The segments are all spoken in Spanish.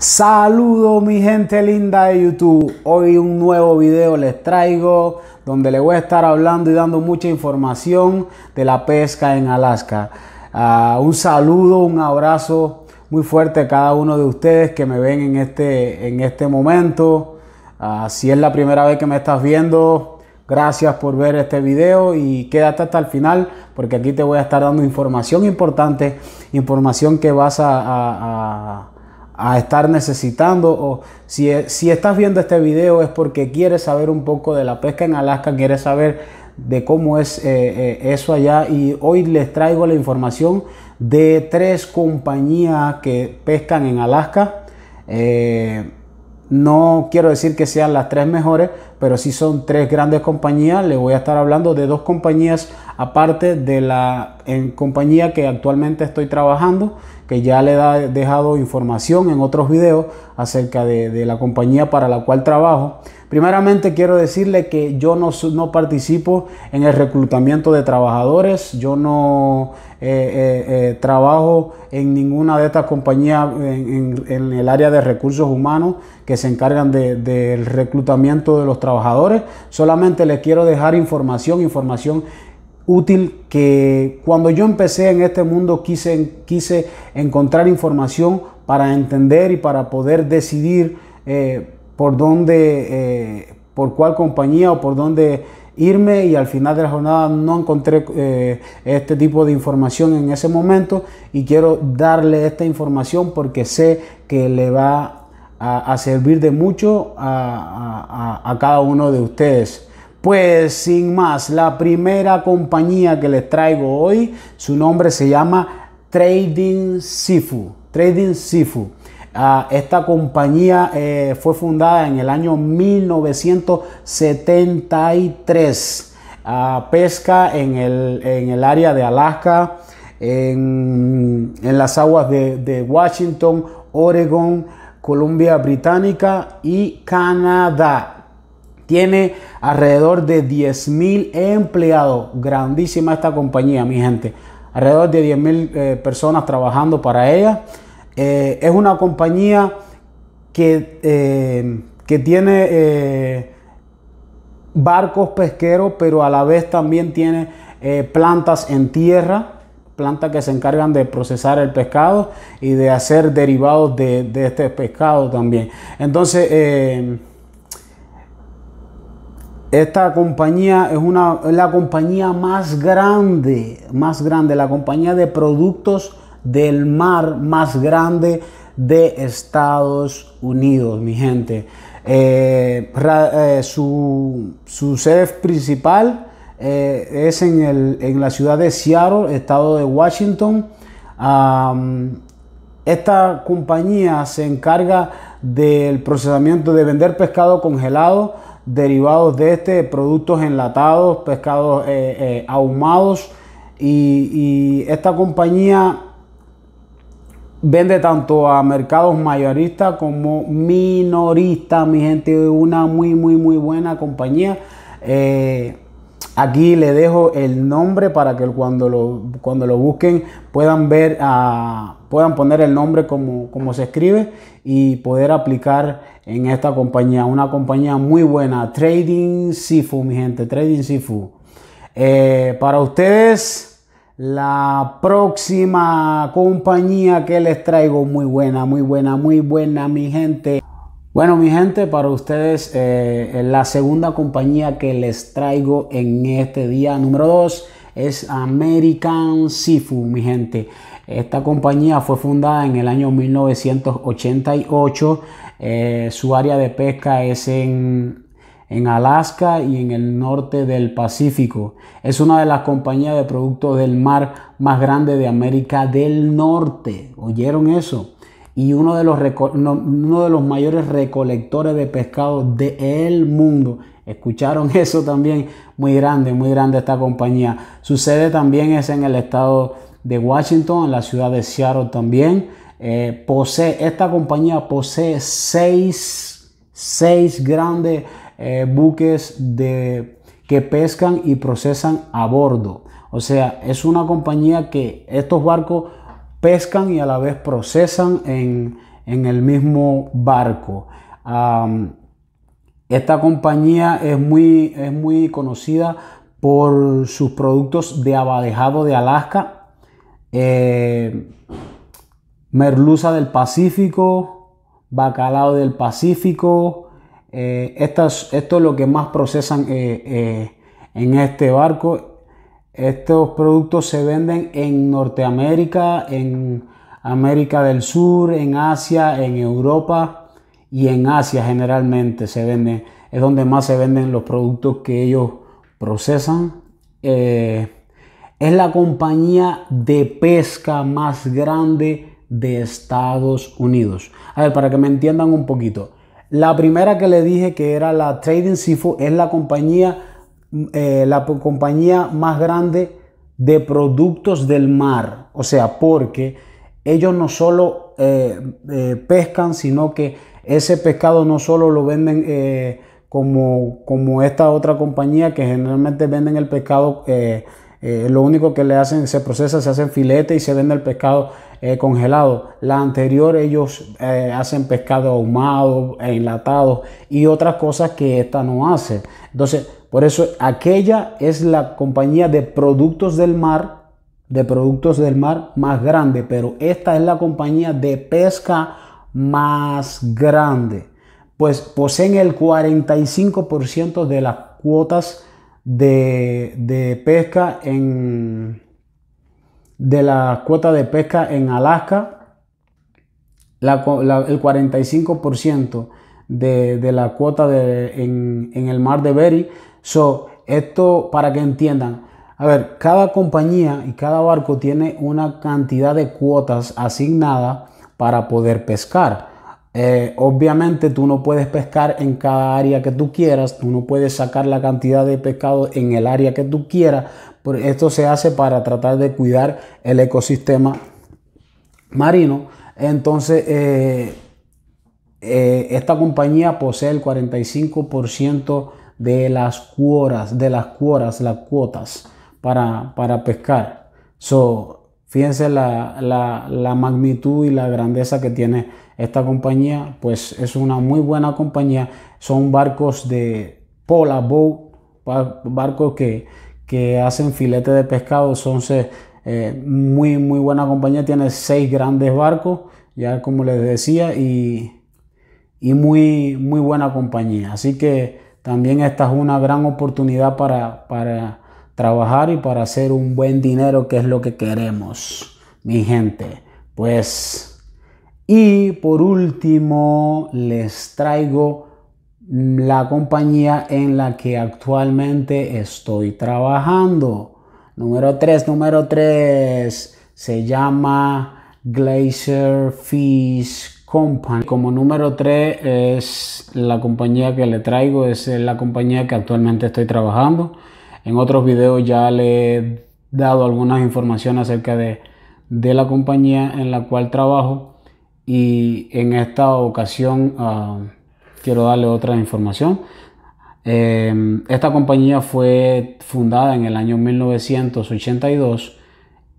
saludo mi gente linda de YouTube. Hoy un nuevo video les traigo donde les voy a estar hablando y dando mucha información de la pesca en Alaska. Ah, un saludo, un abrazo muy fuerte a cada uno de ustedes que me ven en este, en este momento. Ah, si es la primera vez que me estás viendo, Gracias por ver este video y quédate hasta el final porque aquí te voy a estar dando información importante, información que vas a a estar necesitando o si, e, si, estás viendo este video es porque quieres saber un poco de la pesca en Alaska, quieres saber de cómo es eh, eh, eso allá y hoy les traigo la información de tres compañías que pescan en Alaska. Eh, no quiero decir que sean las tres mejores, pero si son tres grandes compañías. Les voy a estar hablando de dos compañías aparte de la en compañía que actualmente estoy trabajando, que ya le ha dejado información en otros videos acerca de, la compañía para la cual trabajo. Primeramente quiero decirle que yo no, participo en el reclutamiento de trabajadores, yo no eh, eh, eh, trabajo en ninguna de estas compañías en, el área de recursos humanos que se encargan del reclutamiento de los trabajadores, solamente les quiero dejar información, información útil que cuando yo empecé en este mundo quise, encontrar información para entender y para poder decidir eh, por dónde, eh, por cuál compañía o por dónde irme y al final de la jornada no encontré eh, este tipo de información en ese momento y quiero darle esta información porque sé que le va a, servir de mucho a cada uno de ustedes. Pues sin más, la primera compañía que les traigo hoy, su nombre se llama Trading Sifu. Trading Sifu. Ah, esta compañía eh, fue fundada en el año 1973. Ah, pesca en el, área de Alaska, en, las aguas de, Washington, Oregon, Columbia Británica y Canadá. Tiene alrededor de 10.000 empleados. Grandísima esta compañía, mi gente. Alrededor de 10.000 eh, personas trabajando para ella. Eh, es una compañía que, eh, que tiene barcos pesqueros, pero a la vez también tiene plantas en tierra plantas que se encargan de procesar el pescado y de hacer derivados de, este pescado también. Entonces, esta compañía es, una, la compañía más grande, más grande, la compañía de productos del mar más grande de Estados Unidos, mi gente. Eh, eh, su, sede principal eh, es en, la ciudad de Seattle, estado de Washington. esta compañía se encarga del procesamiento de vender pescado congelado derivados de este, productos enlatados, pescados eh, eh, ahumados. Y, esta compañía vende tanto a mercados mayoristas como minoristas, mi gente, una muy, muy, muy buena compañía. Eh, Aquí le dejo el nombre para que cuando lo, cuando lo busquen puedan ver, ah, puedan poner el nombre como, se escribe y poder aplicar en esta compañía. Una compañía muy buena, Trading Sifu, mi gente, Trading Sifu. Eh, para ustedes, la próxima compañía que les traigo, muy buena, muy buena, muy buena, mi gente. Bueno, mi gente, para ustedes eh, eh, la segunda compañía que les traigo en este día número 2 es American Sifu, mi gente. Esta compañía fue fundada en el año 1988. Eh, su área de pesca es en, en Alaska y en el norte del Pacífico. Es una de las compañías de productos del mar más grande de América del Norte. ¿Oyeron eso? y uno de, los uno de los mayores recolectores de pescado del mundo. Escucharon eso también, muy grande, muy grande esta compañía. Su sede también es en el estado de Washington, en la ciudad de Seattle también. Eh, posee, esta compañía posee seis, grandes eh, buques de, que pescan y procesan a bordo. O sea, es una compañía que estos barcos pescan y a la vez procesan en, el mismo barco. esta compañía es muy, muy conocida por sus productos de abadejado de Alaska, eh, merluza del Pacífico, bacalao del Pacífico. Eh, esto es lo que más procesan eh, en este barco estos productos se venden en Norteamérica, en América del Sur, en Asia, en Europa y en Asia generalmente se venden. Es donde más se venden los productos que ellos procesan. Eh, es la compañía de pesca más grande de Estados Unidos. A ver, para que me entiendan un poquito. La primera que le dije que era la Trading Seafood es la compañía eh, la compañía más grande de productos del mar. O sea, porque ellos no solo eh, eh, pescan, sino que ese pescado no solo lo venden como, como, esta otra compañía que generalmente venden el pescado, lo único que le hacen, se procesa, se hacen filete y se vende el pescado eh, congelado. La anterior ellos eh, hacen pescado ahumado, enlatado y otras cosas que esta no hace. Entonces, por eso aquella es la compañía de productos del mar, de productos del mar más grande, pero esta es la compañía de pesca más grande. Pues poseen el 45% de las cuotas de pesca en, de la cuota de pesca en Alaska, el 45% de, la cuota en, el mar de Berry. So, esto para que entiendan. A ver, cada compañía y cada barco tiene una cantidad de cuotas asignada para poder pescar. Eh, obviamente tú no puedes pescar en cada área que tú quieras, tú no puedes sacar la cantidad de pescado en el área que tú quieras, esto se hace para tratar de cuidar el ecosistema marino. Entonces, eh, eh, esta compañía posee el 45% de las cuoras, de las las cuotas para, pescar. So, fíjense la, la, magnitud y la grandeza que tiene esta compañía. Pues es una muy buena compañía. Son barcos de Pola Boat, barcos que, que hacen filete de pescado. Son eh, muy, muy buena compañía. Tiene seis grandes barcos, ya como les decía, y, muy, muy buena compañía. Así que también esta es una gran oportunidad para, para trabajar y para hacer un buen dinero, que es lo que queremos, mi gente. Pues, y por último, les traigo la compañía en la que actualmente estoy trabajando. Número 3, número 3 se llama Glacier Fish Company. Como número 3 es la compañía que le traigo, es la compañía que actualmente estoy trabajando. En otros videos ya le he dado algunas informaciones acerca de, de la compañía en la cual trabajo y en esta ocasión... Ah, quiero darle otra información. Em, esta compañía fue fundada en el año 1982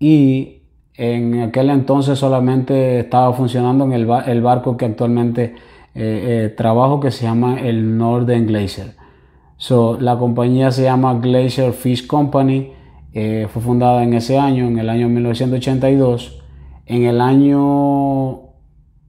y en aquel entonces solamente estaba funcionando en el, barco que actualmente eh, eh, trabajo que se llama el Northern Glacier. la compañía se llama Glacier Fish Company, eh, fue fundada en ese año, en el año 1982. En el año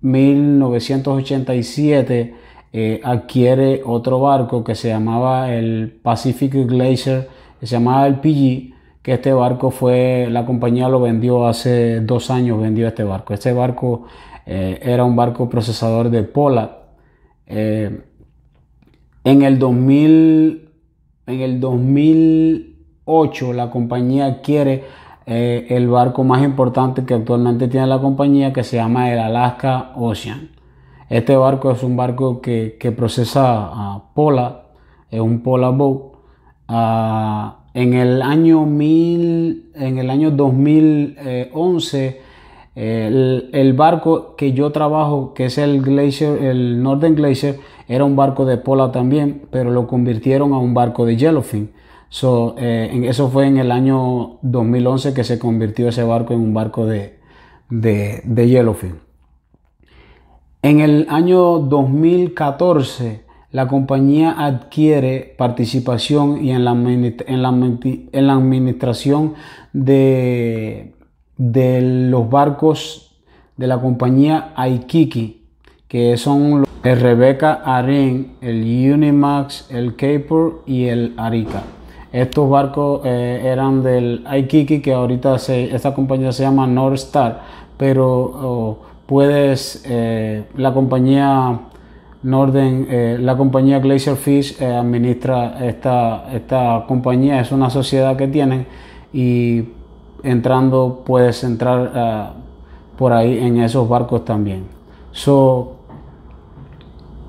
1987 eh, adquiere otro barco que se llamaba el Pacific Glacier, que se llamaba el PG, que este barco fue, la compañía lo vendió hace dos años, vendió este barco. Este barco eh, era un barco procesador de Pola. Eh, en el 2000, en el 2008 la compañía adquiere el barco más importante que actualmente tiene la compañía que se llama el Alaska Ocean. Este barco es un barco que, procesa ah, pola, es un pola boat. Ah, en, el año en el año 2011, eh, el, barco que yo trabajo, que es el Glacier, el Northern Glacier, era un barco de pola también, pero lo convirtieron a un barco de yellowfin. So, eh, eso fue en el año 2011 que se convirtió ese barco en un barco de, de yellowfin. En el año 2014, la compañía adquiere participación y en, la, en, la, en la administración de, de, los barcos de la compañía Aikiki, que son el rebeca Arin, el Unimax, el Capor y el Arica. Estos barcos eh, eran del Aikiki, que ahorita esta compañía se llama North Star, pero... Oh, puedes, eh, la compañía Norden, eh, la compañía Glacier Fish eh, administra esta, esta compañía, es una sociedad que tienen y entrando puedes entrar por ahí en esos barcos también. So,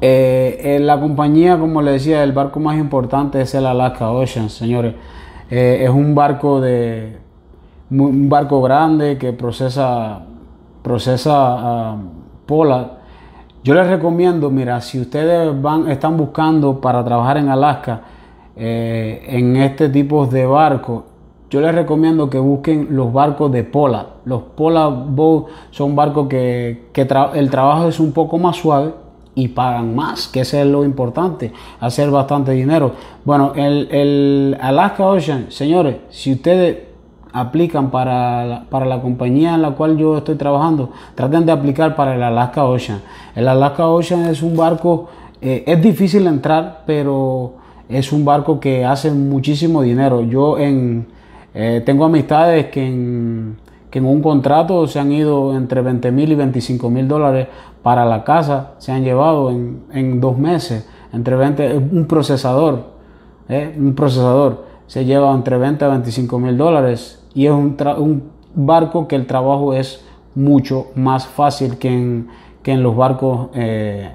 la compañía, como le decía, el barco más importante es el Alaska Ocean, señores. es un barco de un barco grande que procesa procesa polar ah, pola. Yo les recomiendo, mira, si ustedes van, están buscando para trabajar en Alaska eh, en este tipo de barco yo les recomiendo que busquen los barcos de pola. Los pola boat son barcos que, el trabajo es un poco más suave y pagan más, que ese es lo importante, hacer bastante dinero. Bueno, el, el Alaska Ocean, señores, si ustedes aplican para la, compañía en la cual yo estoy trabajando, ...traten de aplicar para el Alaska Ocean. El Alaska Ocean es un barco, eh, es difícil entrar, pero es un barco que hace muchísimo dinero. Yo en, eh, tengo amistades que en, un contrato se han ido entre 20 mil y 25 mil dólares para la casa, se han llevado en, dos meses, entre 20, eh, un procesador, un procesador se lleva entre 20 a 25 mil dólares y es un, barco que el trabajo es mucho más fácil que en, los barcos eh,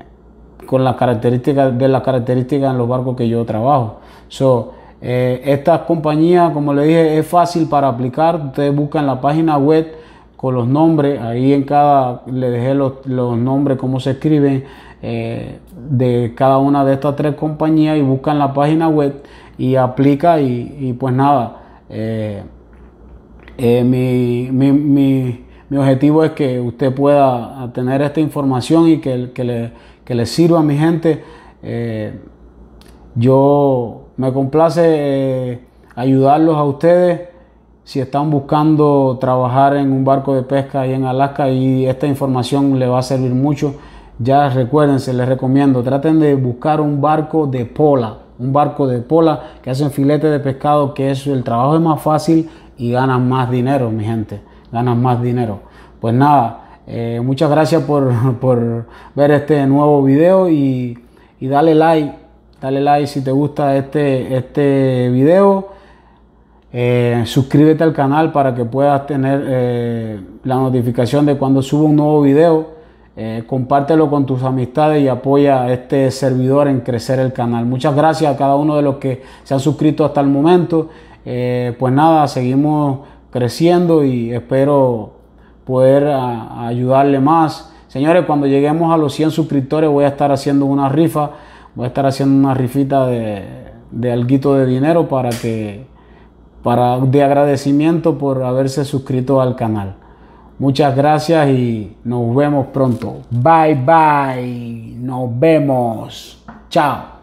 con las características de las características en los barcos que yo trabajo. So, eh, estas compañías, como le dije, es fácil para aplicar. Ustedes buscan la página web con los nombres. Ahí en cada le dejé los, nombres, cómo se escriben eh, de cada una de estas tres compañías y buscan la página web y aplica y, pues nada. Eh, eh, mi, objetivo es que usted pueda tener esta información y que, que, le, que le, sirva a mi gente. Eh, yo me complace eh, ayudarlos a ustedes si están buscando trabajar en un barco de pesca ahí en Alaska y esta información le va a servir mucho. Ya recuérdense, les recomiendo, traten de buscar un barco de pola, un barco de pola que hacen filete de pescado, que es el trabajo es más fácil, y ganas más dinero, mi gente, ganas más dinero. Pues nada, eh, muchas gracias por, por, ver este nuevo video y, dale like, dale like si te gusta este, este video. Eh, suscríbete al canal para que puedas tener eh, la notificación de cuando subo un nuevo video. compártelo con tus amistades y apoya a este servidor en crecer el canal. Muchas gracias a cada uno de los que se han suscrito hasta el momento eh, pues nada, seguimos creciendo y espero poder ah, ayudarle más. Señores, cuando lleguemos a los 100 suscriptores voy a estar haciendo una rifa, voy a estar haciendo una rifita de, de alguito de dinero para que, para, de agradecimiento por haberse suscrito al canal. Muchas gracias y nos vemos pronto. Bye bye. Nos vemos. Chao.